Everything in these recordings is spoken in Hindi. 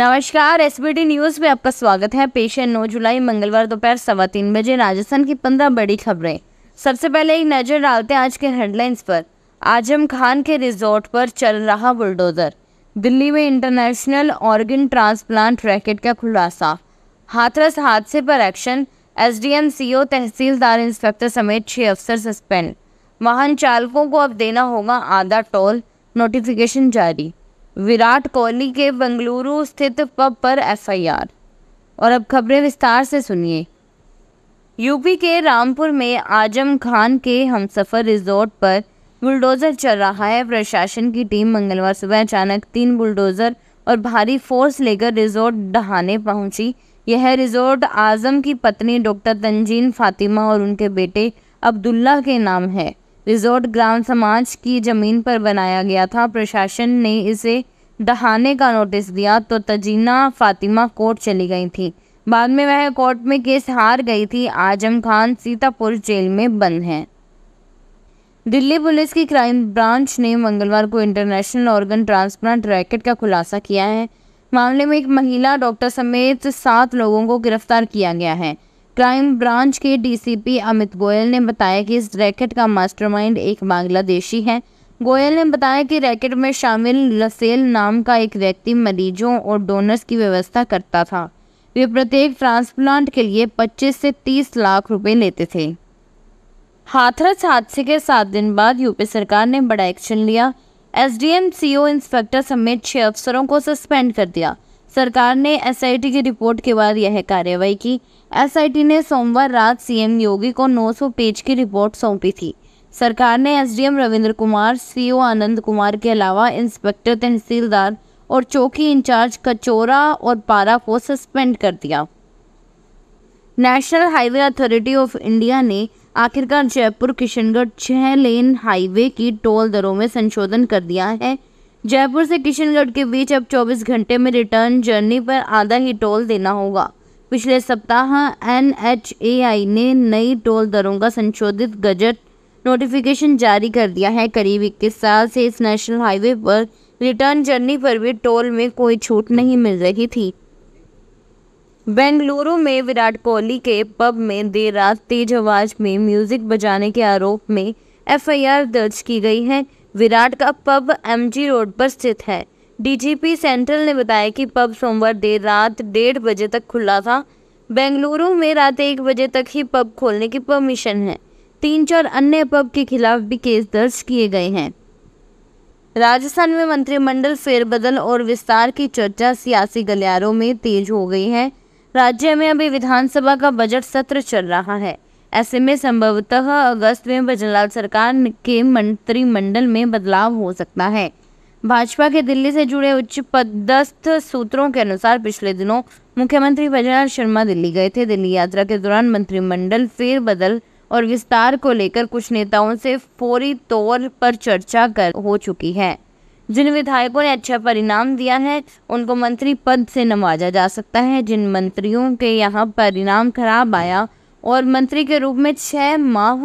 नमस्कार एसबीटी न्यूज में आपका स्वागत है पेश है नौ जुलाई मंगलवार दोपहर सवा तीन बजे राजस्थान की पंद्रह बड़ी खबरें सबसे पहले एक नजर डालते हैं आज के हेडलाइंस पर आजम खान के रिजॉर्ट पर चल रहा बुलडोजर दिल्ली में इंटरनेशनल ऑर्गन ट्रांसप्लांट रैकेट का खुलासा हाथरस हादसे पर एक्शन सी ओ तहसीलदार इंस्पेक्टर समेत छह अफसर सस्पेंड वाहन चालकों को अब देना होगा आधा टोल नोटिफिकेशन जारी विराट कोहली के बंगलुरु स्थित पब पर एफआईआर और अब खबरें विस्तार से सुनिए यूपी के रामपुर में आजम खान के हमसफर रिजॉर्ट पर बुलडोज़र चल रहा है प्रशासन की टीम मंगलवार सुबह अचानक तीन बुलडोज़र और भारी फोर्स लेकर रिजॉर्ट डहाने पहुंची यह रिजॉर्ट आजम की पत्नी डॉक्टर तंजीन फातिमा और उनके बेटे अब्दुल्ला के नाम है रिजोर्ट ग्राउंड समाज की जमीन पर बनाया गया था प्रशासन ने इसे दहाने का नोटिस दिया तो तजीना फातिमा कोर्ट चली गई थी बाद में वह कोर्ट में केस हार गई थी आजम खान सीतापुर जेल में बंद हैं दिल्ली पुलिस की क्राइम ब्रांच ने मंगलवार को इंटरनेशनल ऑर्गन ट्रांसप्लांट रैकेट का खुलासा किया है मामले में एक महिला डॉक्टर समेत सात लोगों को गिरफ्तार किया गया है क्राइम ब्रांच के डीसीपी अमित गोयल ने बताया कि इस रैकेट का मास्टरमाइंड एक बांग्लादेशी है गोयल ने बताया कि रैकेट में शामिल लसेल नाम का एक व्यक्ति मरीजों और डोनर्स की व्यवस्था करता था वे प्रत्येक ट्रांसप्लांट के लिए 25 से 30 लाख रुपए लेते थे हाथरस हादसे के सात दिन बाद यूपी सरकार ने बड़ा एक्शन लिया एसडीएम सीओ इंस्पेक्टर समेत छह अफसरों को सस्पेंड कर दिया सरकार ने एसआईटी की रिपोर्ट के बाद यह कार्रवाई की एसआईटी ने सोमवार रात सीएम योगी को 900 पेज की रिपोर्ट सौंपी थी सरकार ने एसडीएम रविंद्र कुमार सीओ आनंद कुमार के अलावा इंस्पेक्टर तहसीलदार और चौकी इंचार्ज कचोरा और पारा को सस्पेंड कर दिया national highway authority of India ने आखिरकार जयपुर किशनगढ़ छह लेन हाईवे की टोल दरों में संशोधन कर दिया है जयपुर से किशनगढ़ के बीच अब 24 घंटे में रिटर्न जर्नी पर आधा ही टोल देना होगा पिछले सप्ताह एन ने नई टोल दरों का संशोधित गजट नोटिफिकेशन जारी कर दिया है करीब इक्कीस साल से इस नेशनल हाईवे पर रिटर्न जर्नी पर भी टोल में कोई छूट नहीं मिल रही थी बेंगलुरु में विराट कोहली के पब में देर रात तेज आवाज में म्यूजिक बजाने के आरोप में एफआईआर दर्ज की गई है विराट का पब एमजी रोड पर स्थित है डीजीपी सेंट्रल ने बताया कि पब सोमवार देर रात डेढ़ बजे तक खुला था बेंगलुरु में रात एक बजे तक ही पब खोलने की परमिशन है तीन चार अन्य पब के खिलाफ भी केस दर्ज किए गए हैं राजस्थान में मंत्रिमंडल फेरबदल और विस्तार की चर्चा सियासी गलियारों में तेज हो गई है राज्य में अभी विधानसभा का बजट सत्र चल रहा है ऐसे में संभवतः अगस्त में भजनलाल सरकार के मंत्रिमंडल में बदलाव हो सकता है भाजपा के दिल्ली से जुड़े उच्च पदस्थ सूत्रों के अनुसार पिछले दिनों मुख्यमंत्री भजनलाल शर्मा दिल्ली गए थे दिल्ली यात्रा के दौरान मंत्रिमंडल फेरबदल और विस्तार को लेकर कुछ नेताओं से फौरी तौर पर चर्चा कर हो चुकी है जिन विधायकों ने अच्छा परिणाम दिया है उनको मंत्री पद से नवाजा जा सकता है जिन मंत्रियों के यहाँ परिणाम खराब आया और मंत्री के रूप में छः माह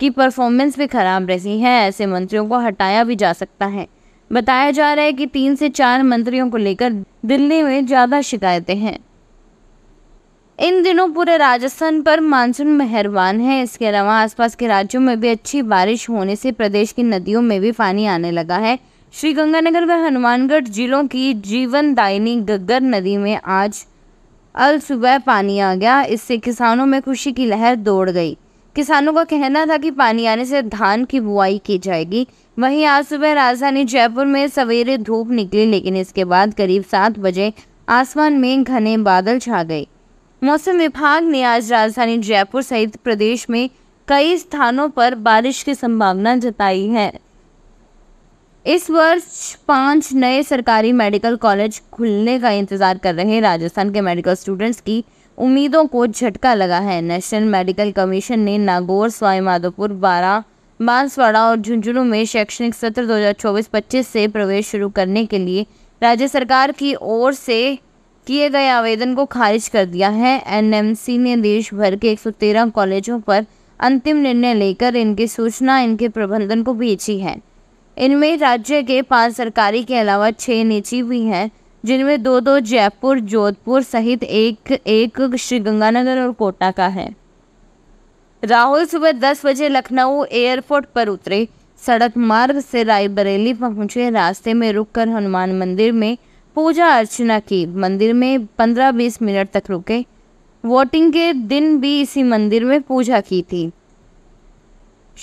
की परफॉर्मेंस भी खराब रही है ऐसे मंत्रियों को हटाया भी जा सकता है बताया जा रहा है कि तीन से चार मंत्रियों को लेकर दिल्ली में ज़्यादा शिकायतें हैं इन दिनों पूरे राजस्थान पर मानसून मेहरबान है इसके अलावा आसपास के राज्यों में भी अच्छी बारिश होने से प्रदेश की नदियों में भी पानी आने लगा है श्रीगंगानगर व हनुमानगढ़ जिलों की जीवनदायिनी गग्गर नदी में आज अल सुबह पानी आ गया इससे किसानों में खुशी की लहर दौड़ गई किसानों का कहना था कि पानी आने से धान की बुआई की जाएगी वहीं आज सुबह राजधानी जयपुर में सवेरे धूप निकली लेकिन इसके बाद करीब सात बजे आसमान में घने बादल छा गए मौसम विभाग ने आज राजधानी जयपुर सहित प्रदेश में कई स्थानों पर बारिश की संभावना जताई है इस वर्ष पांच नए सरकारी मेडिकल कॉलेज खुलने का इंतजार कर रहे राजस्थान के मेडिकल स्टूडेंट्स की उम्मीदों को झटका लगा है नेशनल मेडिकल कमीशन ने नागौर स्वाईमाधोपुर बारा बांसवाड़ा और झुंझुनू में शैक्षणिक सत्र 2024-25 से प्रवेश शुरू करने के लिए राज्य सरकार की ओर से किए गए आवेदन को खारिज कर दिया है एनएमसी ने देश भर के 113 कॉलेजों पर अंतिम निर्णय लेकर इनकी सूचना इनके प्रबंधन को भेजी है इनमें राज्य के पांच सरकारी के अलावा छह निजी भी हैं जिनमें दो दो जयपुर जोधपुर सहित एक एक श्रीगंगानगर और कोटा का है राहुल सुबह दस बजे लखनऊ एयरपोर्ट पर उतरे सड़क मार्ग से रायबरेली पहुंचे रास्ते में रुककर हनुमान मंदिर में पूजा अर्चना की मंदिर में पंद्रह बीस मिनट तक रुके वोटिंग के दिन भी इसी मंदिर में पूजा की थी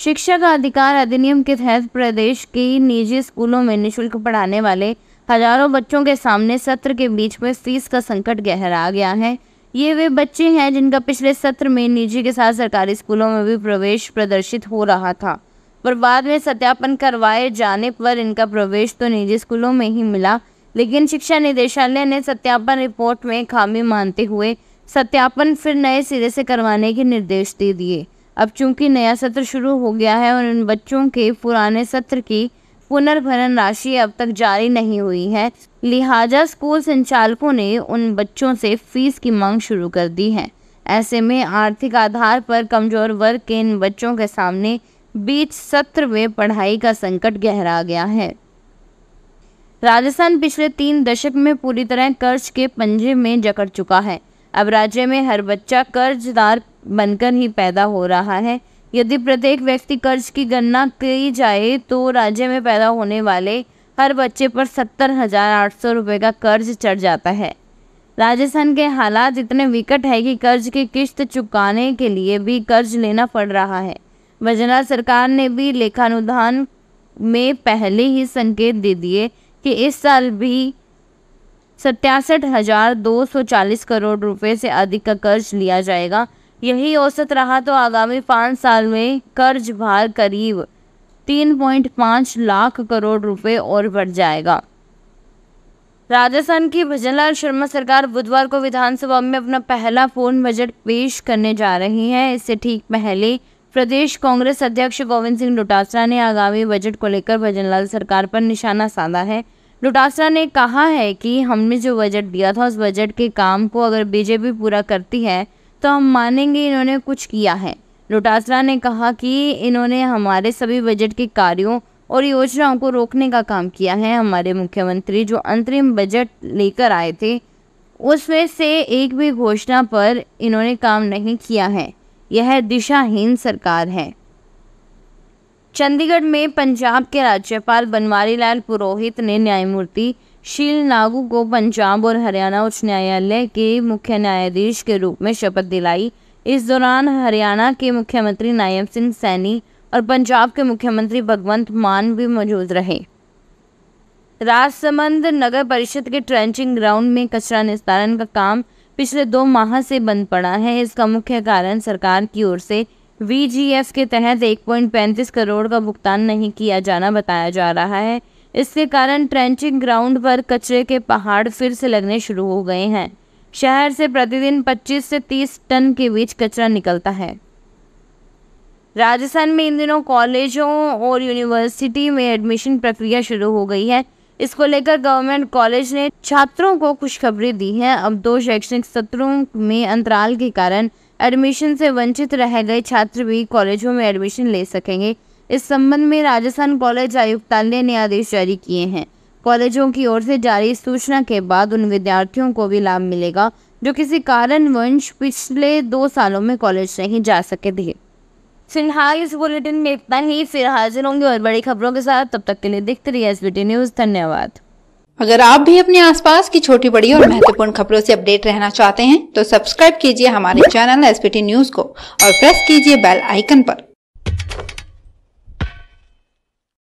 शिक्षा का अधिकार अधिनियम के तहत प्रदेश के निजी स्कूलों में निशुल्क पढ़ाने वाले हजारों बच्चों के सामने सत्र के बीच में फीस का संकट गहरा गया है ये वे बच्चे हैं जिनका पिछले सत्र में निजी के साथ सरकारी स्कूलों में भी प्रवेश प्रदर्शित हो रहा था पर बाद में सत्यापन करवाए जाने पर इनका प्रवेश तो निजी स्कूलों में ही मिला लेकिन शिक्षा निदेशालय ने सत्यापन रिपोर्ट में खामी मानते हुए सत्यापन फिर नए सिरे से करवाने के निर्देश दे दिए अब चूंकि नया सत्र शुरू हो गया है और उन बच्चों के पुराने सत्र की पुनर्भरण राशि अब तक जारी नहीं हुई है लिहाजा स्कूल संचालकों ने उन बच्चों से फीस की मांग शुरू कर दी है ऐसे में आर्थिक आधार पर कमजोर वर्ग के इन बच्चों के सामने बीच सत्र में पढ़ाई का संकट गहरा गया है राजस्थान पिछले तीन दशक में पूरी तरह कर्ज के पंजे में जकड़ चुका है अब राज्य में हर बच्चा कर्जदार बनकर ही पैदा हो रहा है यदि प्रत्येक व्यक्ति कर्ज की गणना की जाए तो राज्य में पैदा होने वाले हर बच्चे पर सत्तर हजार आठ सौ रुपये का कर्ज चढ़ जाता है राजस्थान के हालात इतने विकट है कि कर्ज की किस्त चुकाने के लिए भी कर्ज लेना पड़ रहा है बजरा सरकार ने भी लेखानुदान में पहले ही संकेत दे दिए कि इस साल भी सत्यासठ हजार दो सौ चालीस करोड़ रुपए से अधिक का कर्ज लिया जाएगा यही औसत रहा तो आगामी पाँच साल में कर्ज भार करीब 3.5 लाख करोड़ रुपए और बढ़ जाएगा राजस्थान की भजनलाल शर्मा सरकार बुधवार को विधानसभा में अपना पहला पूर्ण बजट पेश करने जा रही है इससे ठीक पहले प्रदेश कांग्रेस अध्यक्ष गोविंद सिंह डोटासरा ने आगामी बजट को लेकर भजनलाल सरकार पर निशाना साधा है डोटासरा ने कहा है कि हमने जो बजट दिया था उस बजट के काम को अगर बीजेपी पूरा करती है तो हम मानेंगे इन्होंने कुछ किया है लोटासरा ने कहा कि इन्होंने हमारे सभी बजट के कार्यों और योजनाओं को रोकने का काम किया है हमारे मुख्यमंत्री जो अंतरिम बजट लेकर आए थे उसमें से एक भी घोषणा पर इन्होंने काम नहीं किया है यह दिशाहीन सरकार है चंडीगढ़ में पंजाब के राज्यपाल बनवारी लाल पुरोहित ने न्यायमूर्ति शील नागू को पंजाब और हरियाणा उच्च न्यायालय के मुख्य न्यायाधीश के रूप में शपथ दिलाई इस दौरान हरियाणा के मुख्यमंत्री नायब सिंह सैनी और पंजाब के मुख्यमंत्री भगवंत मान भी मौजूद रहे राजसमंद नगर परिषद के ट्रेंचिंग ग्राउंड में कचरा निस्तारण का काम पिछले दो माह से बंद पड़ा है इसका मुख्य कारण सरकार की ओर से वी के तहत एक करोड़ का भुगतान नहीं किया जाना बताया जा रहा है इसके कारण ट्रेंचिंग ग्राउंड पर कचरे के पहाड़ फिर से लगने शुरू हो गए हैं शहर से प्रतिदिन 25 से 30 टन के बीच कचरा निकलता है राजस्थान में इन दिनों कॉलेजों और यूनिवर्सिटी में एडमिशन प्रक्रिया शुरू हो गई है इसको लेकर गवर्नमेंट कॉलेज ने छात्रों को खुशखबरी दी है अब दो शैक्षणिक सत्रों में अंतराल के कारण एडमिशन से वंचित रह गए छात्र भी कॉलेजों में एडमिशन ले सकेंगे इस संबंध में राजस्थान कॉलेज आयुक्तालय ने आदेश जारी किए हैं कॉलेजों की ओर से जारी सूचना के बाद उन विद्यार्थियों को भी लाभ मिलेगा जो किसी कारणवंश पिछले दो सालों में कॉलेज नहीं जा सके थे फिलहाल इस बुलेटिन में इतना ही फिर हाजिर होंगे और बड़ी खबरों के साथ तब तक के लिए देखते रहिए एस न्यूज़ धन्यवाद अगर आप भी अपने आसपास की छोटी बड़ी और महत्वपूर्ण खबरों से अपडेट रहना चाहते हैं तो सब्सक्राइब कीजिए हमारे चैनल एस न्यूज़ को और प्रेस कीजिए बेल आइकन आरोप